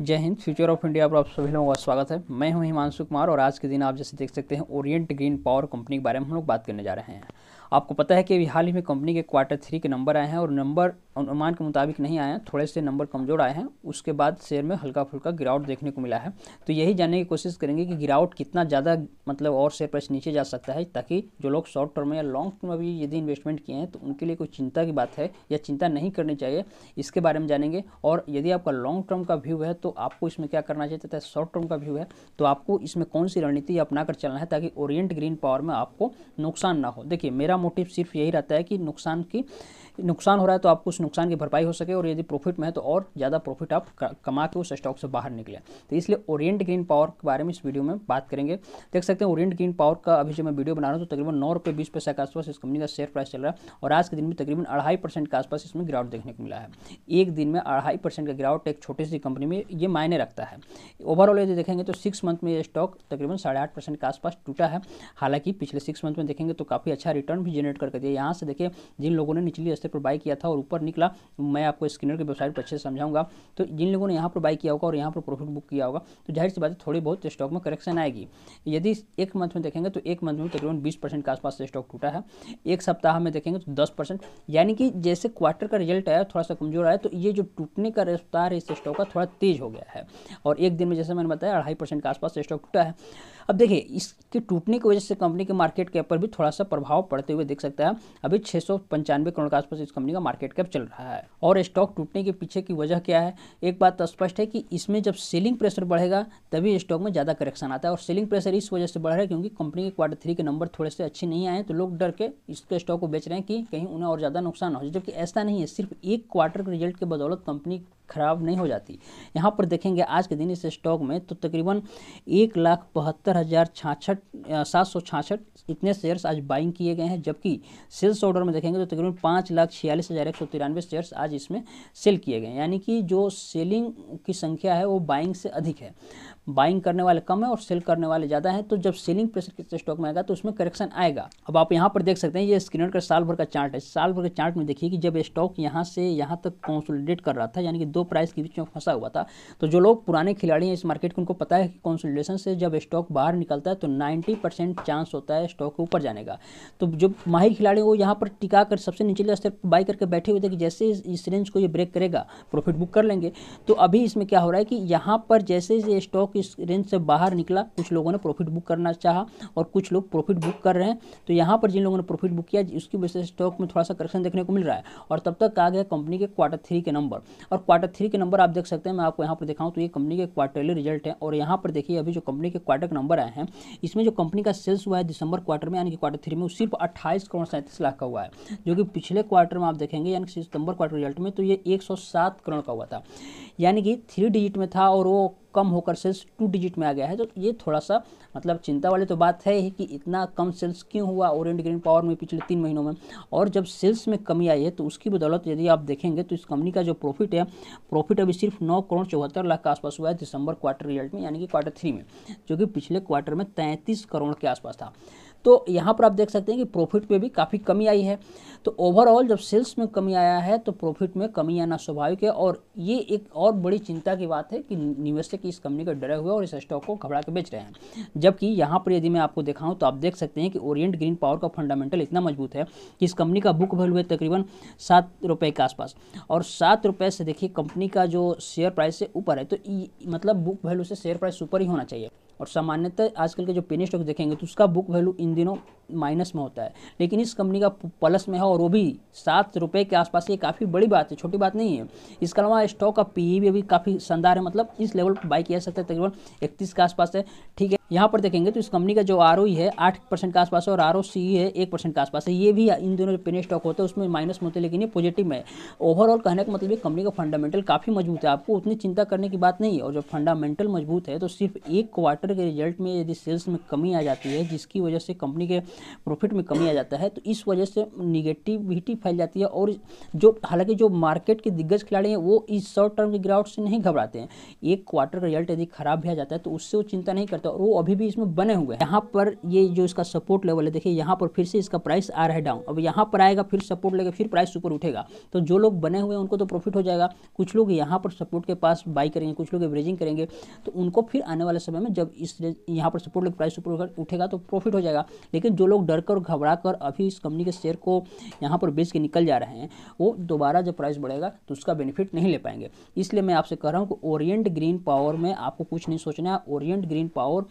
जय Hind future of India पर आप सभी लोगों का स्वागत है मैं हूं हिमांशु कुमार और आज के दिन आप जैसे देख सकते हैं ओरिएंट ग्रीन पावर कंपनी के बारे में हम लोग बात करने जा रहे हैं आपको पता है कि अभी हाल ही में कंपनी के क्वार्टर थ्री के नंबर आए हैं और नंबर अनुमान के मुताबिक नहीं आए हैं थोड़े से नंबर कमज़ोर आए हैं उसके बाद शेयर में हल्का फुल्का गिरावट देखने को मिला है तो यही जानने की कोशिश करेंगे कि गिरावट कितना ज़्यादा मतलब और शेयर प्राइस नीचे जा सकता है ताकि जो लोग शॉर्ट टर्म या लॉन्ग टर्म में भी यदि इन्वेस्टमेंट किए हैं तो उनके लिए कोई चिंता की बात है या चिंता नहीं करनी चाहिए इसके बारे में जानेंगे और यदि आपका लॉन्ग टर्म का व्यू है तो आपको इसमें क्या करना चाहिए तथा शॉर्ट टर्म का व्यू है तो आपको इसमें कौन सी रणनीति अपना कर चलना है ताकि ओरियंट ग्रीन पावर में आपको नुकसान ना हो देखिए मेरा मोटिव सिर्फ यही रहता है कि नुकसान की नुकसान हो रहा है तो आपको उस नुकसान की भरपाई हो सके और यदि प्रॉफिट में है तो और ज़्यादा प्रॉफिट आप कमा के उस स्टॉक से बाहर निकले तो इसलिए ओरियंट ग्रीन पावर के बारे में इस वीडियो में बात करेंगे देख सकते हैं ओरियंट ग्रीन पावर का अभी जब मैं वीडियो बना रहा हूँ तो तकरीबन नौ रुपये बीस पैसा के आसपास इस कंपनी का शेयर प्राइस चल रहा है और आज के दिन में तकरीबन अढ़ाई परसेंट के आसपास इसमें गिरावट देखने को मिला है एक दिन में अढ़ाई परसेंट का गिरावट एक छोटी सी कंपनी में ये मायने रखता है ओवरऑल यदि देखेंगे तो सिक्स मंथ में ये स्टॉक तकरीबन साढ़े आठ परसेंट के आसपास टूटा है हालांकि पिछले सिक्स मंथ में देखेंगे तो काफ़ी अच्छा रिटर्न भी जनरेट करके दिया यहाँ से देखिए जिन लोगों ने निचली स्तर से पर बाई किया था और ऊपर निकला मैं आपको स्क्रीनर की वेबसाइट पर अच्छे से समझाऊंगा तो जिन लोगों ने यहाँ पर बाई किया होगा और यहाँ पर प्रॉफिट बुक किया होगा तो जाहिर सी बात है थोड़ी बहुत स्टॉक में करेक्शन आएगी यदि एक मंथ में देखेंगे तो एक मंथ में तकरीबन बीस परसेंट के आसपास स्टॉक टूटा है एक सप्ताह में देखेंगे तो दस परसेंट यानी कि जैसे क्वार्टर का रिजल्ट आया थोड़ा सा कमजोर आया तो ये जो टूटने का रफ्तार है इस स्टॉक का थोड़ा तेज हो गया है और एक दिन में जैसे मैंने बताया अढ़ाई परसेंट के आसपास स्टॉक टूटा है अब देखिए इसके टूटने की वजह से कंपनी के मार्केट कैप पर भी थोड़ा सा प्रभाव पड़ते हुए देख सकता है अभी छः करोड़ के आसपास आसपास इस कंपनी का मार्केट कैप चल रहा है और स्टॉक टूटने के पीछे की वजह क्या है एक बात तो स्पष्ट है कि इसमें जब सेलिंग प्रेशर बढ़ेगा तभी स्टॉक में ज़्यादा करेक्शन आता है और सेलिंग प्रेशर इस वजह से बढ़ रहा है क्योंकि कंपनी के क्वार्टर थ्री के नंबर थोड़े से अच्छे नहीं आए तो लोग डर के इसके स्टॉक को बेच रहे हैं कि कहीं उन्हें और ज़्यादा नुकसान हो जाए जबकि ऐसा नहीं है सिर्फ एक क्वार्टर के रिजल्ट के बदौलत कंपनी खराब नहीं हो जाती यहाँ पर देखेंगे आज के दिन इस स्टॉक में तो तकरीबन एक लाख बहत्तर हज़ार छाछठ सात सौ छाछठ इतने शेयर्स आज बाइंग किए गए हैं जबकि सेल्स ऑर्डर में देखेंगे तो तकरीबन पाँच लाख छियालीस हज़ार एक सौ तिरानवे शेयर्स आज इसमें सेल किए गए यानी कि जो सेलिंग की संख्या है वो बाइंग से अधिक है बाइंग करने वाले कम है और सेल करने वाले ज़्यादा है तो जब सेलिंग प्रेशर कितने स्टॉक में आएगा तो उसमें करेक्शन आएगा अब आप यहाँ पर देख सकते हैं ये स्क्रीन का साल भर का चार्ट है साल भर के चार्ट में देखिए कि जब स्टॉक यहाँ से यहाँ तक कॉन्सोलिडेट कर रहा था यानी कि दो प्राइस के बीच में फंसा हुआ था तो जो लोग पुराने खिलाड़ी हैं इस मार्केट को उनको पता है कि कॉन्सोलिडेशन से जब स्टॉक बाहर निकलता है तो नाइन्टी चांस होता है स्टॉक ऊपर जाने का तो जो माहिर खिलाड़ी वो यहाँ पर टिका कर सबसे निचले स्तर पर बाई करके बैठे हुए थे कि जैसे इस रेंज को ये ब्रेक करेगा प्रॉफिट बुक कर लेंगे तो अभी इसमें क्या हो रहा है कि यहाँ पर जैसे स्टॉक इस रेंज से बाहर निकला कुछ लोगों ने प्रॉफिट बुक करना चाहा और कुछ लोग प्रॉफिट बुक कर रहे हैं तो यहाँ पर जिन लोगों ने प्रॉफिट बुक किया उसकी वजह से स्टॉक में थोड़ा सा करेक्शन देखने को मिल रहा है और तब तक आ गया कंपनी के क्वार्टर थ्री के नंबर और क्वार्टर थ्री के नंबर आप देख सकते हैं मैं आपको यहाँ पर दिखाऊँ तो ये कंपनी के क्वार्टरली रिजल्ट है और यहाँ पर देखिए अभी जो कंपनी के क्वार्टर नंबर आए हैं इसमें जो कंपनी का सेल्स हुआ है दिसंबर क्वार्टर में यानी कि क्वार्टर थ्री में सिर्फ अट्ठाईस करोड़ सैंतीस लाख का हुआ है जो कि पिछले क्वार्टर में आप देखेंगे यानी सितंबर क्वार्टर रिजल्ट में तो ये एक करोड़ का हुआ था यानी कि थ्री डिजिट में था और वो कम होकर सेल्स टू डिजिट में आ गया है तो ये थोड़ा सा मतलब चिंता वाली तो बात है ही कि इतना कम सेल्स क्यों हुआ ओरिएंट ग्रीन पावर में पिछले तीन महीनों में और जब सेल्स में कमी आई है तो उसकी बदौलत यदि आप देखेंगे तो इस कंपनी का जो प्रॉफिट है प्रॉफिट अभी सिर्फ नौ करोड़ चौहत्तर लाख के आसपास हुआ है दिसंबर क्वार्टर रिजल्ट में यानी कि क्वार्टर थ्री में जो कि पिछले क्वार्टर में तैंतीस करोड़ के आसपास था तो यहाँ पर आप देख सकते हैं कि प्रॉफिट में भी काफ़ी कमी आई है तो ओवरऑल जब सेल्स में कमी आया है तो प्रॉफिट में कमी आना स्वाभाविक है और ये एक और बड़ी चिंता की बात है कि निवेशक इस कंपनी के डरे हुए और इस स्टॉक को घबरा के बेच रहे हैं जबकि यहाँ पर यदि मैं आपको दिखाऊँ तो आप देख सकते हैं कि ओरियंट ग्रीन पावर का फंडामेंटल इतना मजबूत है कि इस कंपनी का बुक वैल्यू है तकरीबन सात रुपये के आसपास और सात रुपये से देखिए कंपनी का जो शेयर प्राइस से ऊपर है तो मतलब बुक वैल्यू से शेयर प्राइस ऊपर ही होना चाहिए और सामान्यतः आजकल के जो पेनी स्टॉक देखेंगे तो उसका बुक वैल्यू इन दिनों माइनस में होता है लेकिन इस कंपनी का प्लस में है और वो भी सात रुपये के आसपास ये काफ़ी बड़ी बात है छोटी बात नहीं है इसके अलावा स्टॉक का पी e भी अभी काफ़ी शानदार है मतलब इस लेवल पर बाई किया जा सकता है तकरीबन इकतीस के आसपास है ठीक है यहाँ पर देखेंगे तो इस कंपनी का जो आर है आठ परसेंट के आसपास है और आर है एक परसेंट के आसपास है ये भी इन दोनों जो पेनी स्टॉक होते हैं उसमें माइनस में होते हैं लेकिन ये पॉजिटिव में ओवरऑल कहने का मतलब ये कंपनी का फंडामेंटल काफ़ी मजबूत है आपको उतनी चिंता करने की बात नहीं है और जब फंडामेंटल मजबूत है तो सिर्फ एक क्वार्टर के रिजल्ट में यदि सेल्स में कमी आ जाती है जिसकी वजह से कंपनी के प्रॉफिट में कमी आ जाता है तो इस वजह से निगेटिविटी फैल जाती है और जो हालांकि जो मार्केट के दिग्गज खिलाड़ी हैं वो इस शॉर्ट टर्म के गिरावट से नहीं घबराते हैं एक क्वार्टर का रिजल्ट यदि खराब भी आ जाता है तो उससे वो चिंता नहीं करता और वो अभी भी इसमें बने हुए हैं यहाँ पर ये जो इसका सपोर्ट लेवल है देखिए यहाँ पर फिर से इसका प्राइस आ रहा है डाउन अब यहाँ पर आएगा फिर सपोर्ट लेगा फिर प्राइस ऊपर उठेगा तो जो लोग बने हुए हैं उनको तो प्रॉफिट हो जाएगा कुछ लोग यहाँ पर सपोर्ट के पास बाई करेंगे कुछ लोग एवरेजिंग करेंगे तो उनको फिर आने वाले समय में जब इस यहाँ पर सपोर्ट लेकर प्राइस ऊपर उठेगा तो प्रॉफिट हो जाएगा लेकिन जो लोग डर कर घबरा कर अभी इस कंपनी के शेयर को यहाँ पर बेच के निकल जा रहे हैं वो दोबारा जब प्राइस बढ़ेगा तो उसका बेनिफिट नहीं ले पाएंगे इसलिए मैं आपसे कह रहा हूँ कि ओरिएंट ग्रीन पावर में आपको कुछ नहीं सोचना है Orient Green Power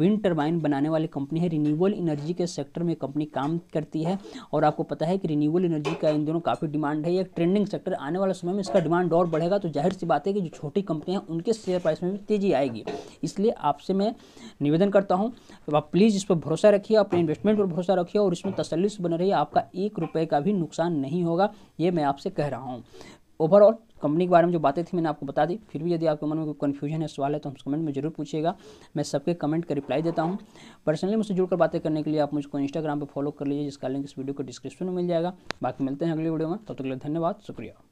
wind turbine बनाने वाली कंपनी है रिन्यूबल एनर्जी के सेक्टर में कंपनी काम करती है और आपको पता है कि रिन्यूबल एनर्जी का इन दोनों काफ़ी डिमांड है एक ट्रेंडिंग सेक्टर आने वाले समय में इसका डिमांड और बढ़ेगा तो जाहिर सी बात है कि जो छोटी कंपनी है उनके शेयर प्राइस में भी तेज़ी आएगी इसलिए आपसे मैं निवेदन करता हूँ तो आप प्लीज़ इस पर भरोसा रखिए अपने इन्वेस्टमेंट कमेंट पर भरोसा रखिए और इसमें तसली से बने रहिए आपका एक रुपये का भी नुकसान नहीं होगा ये मैं आपसे कह रहा हूँ ओवरऑल कंपनी के बारे में जो बातें थी मैंने आपको बता दी फिर भी यदि आपके मन में कोई कन्फ्यूजन है सवाल है तो हम कमेंट में जरूर पूछिएगा मैं सबके कमेंट का रिप्लाई देता हूँ पर्सनली मुझसे जुड़कर बातें करने के लिए आप मुझको इंस्टाग्राम पर फॉलो कर लीजिए जिसका लिंक इस वीडियो को डिस्क्रिप्शन में मिल जाएगा बाकी मिलते हैं अगले वीडियो में तब तो तक तो धन्यवाद शुक्रिया